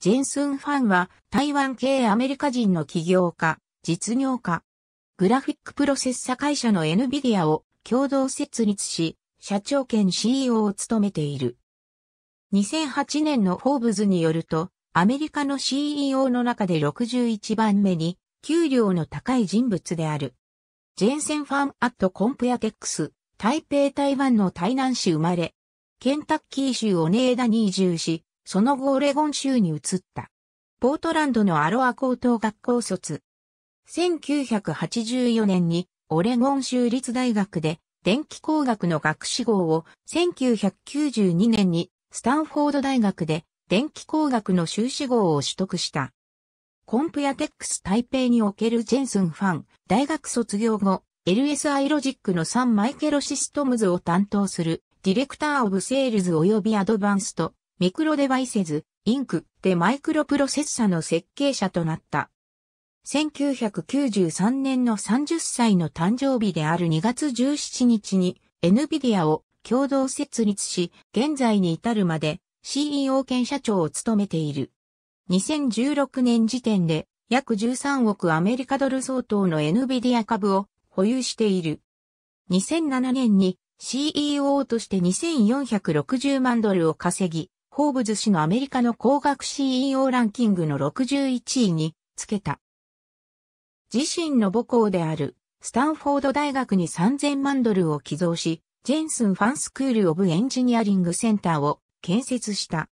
ジェンスンファンは台湾系アメリカ人の起業家、実業家。グラフィックプロセッサ会社の NVIDIA を共同設立し、社長兼 CEO を務めている。2008年のフォーブズによると、アメリカの CEO の中で61番目に給料の高い人物である。ジェンセンファンアットコンプヤテックス、台北台湾の台南市生まれ、ケンタッキー州オネーダに移住し、その後オレゴン州に移った。ポートランドのアロア高等学校卒。1984年にオレゴン州立大学で電気工学の学士号を1992年にスタンフォード大学で電気工学の修士号を取得した。コンプヤテックス台北におけるジェンスンファン、大学卒業後、LSI ロジックのサンマイケロシストムズを担当する、ディレクターオブセールズ及びアドバンスト、ミクロデバイセズ、インクでマイクロプロセッサの設計者となった。1993年の30歳の誕生日である2月17日に NVIDIA を共同設立し、現在に至るまで CEO 兼社長を務めている。2016年時点で約13億アメリカドル相当の NVIDIA 株を保有している。2007年に CEO として2460万ドルを稼ぎ、ホーブズ氏のアメリカの工学 CEO ランキングの61位につけた。自身の母校であるスタンフォード大学に3000万ドルを寄贈し、ジェンスンファンスクール・オブ・エンジニアリング・センターを建設した。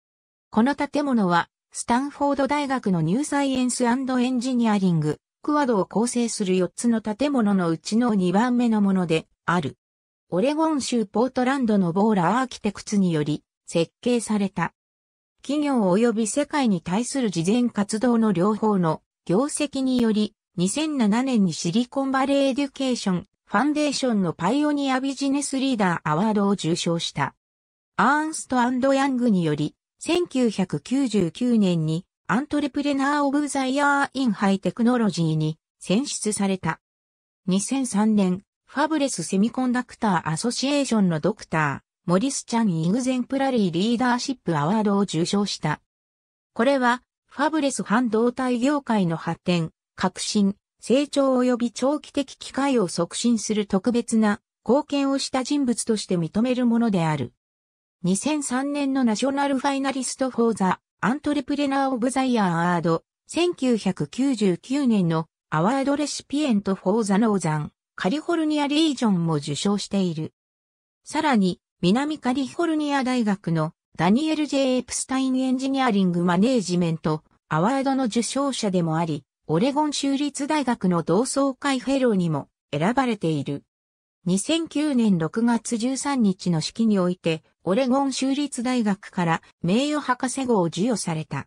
この建物は、スタンフォード大学のニューサイエンスエンジニアリング、クワドを構成する4つの建物のうちの2番目のものである。オレゴン州ポートランドのボーラアーキテクツにより設計された。企業及び世界に対する事前活動の両方の業績により、2007年にシリコンバレーエデュケーションファンデーションのパイオニアビジネスリーダーアワードを受賞した。アーンストヤングにより、1999年にアントレプレナー・オブ・ザ・イヤー・イン・ハイ・テクノロジーに選出された。2003年、ファブレス・セミコンダクター・アソシエーションのドクター、モリス・チャン・イグゼンプラリー・リーダーシップ・アワードを受賞した。これは、ファブレス半導体業界の発展、革新、成長及び長期的機会を促進する特別な貢献をした人物として認めるものである。2003年のナショナルファイナリスト・フォーザ・アントレプレナー・オブ・ザ・イヤー・アワード、1999年のアワード・レシピエント・フォーザ・ノーザン、カリフォルニア・リージョンも受賞している。さらに、南カリフォルニア大学のダニエル・ジェイエプスタイン・エンジニアリング・マネージメント、アワードの受賞者でもあり、オレゴン州立大学の同窓会フェローにも選ばれている。2009年6月13日の式において、オレゴン州立大学から名誉博士号を授与された。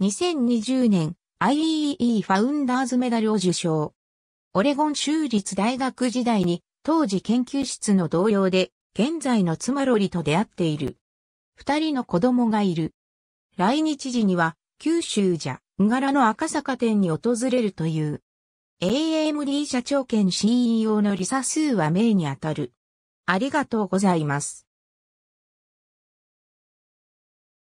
2020年 IEEE ファウンダーズメダルを受賞。オレゴン州立大学時代に当時研究室の同様で現在の妻ロリと出会っている。二人の子供がいる。来日時には、九州じゃ、んがらの赤坂店に訪れるという。AMD 社長兼 CEO のリサ・スーは名にあたる。ありがとうございます。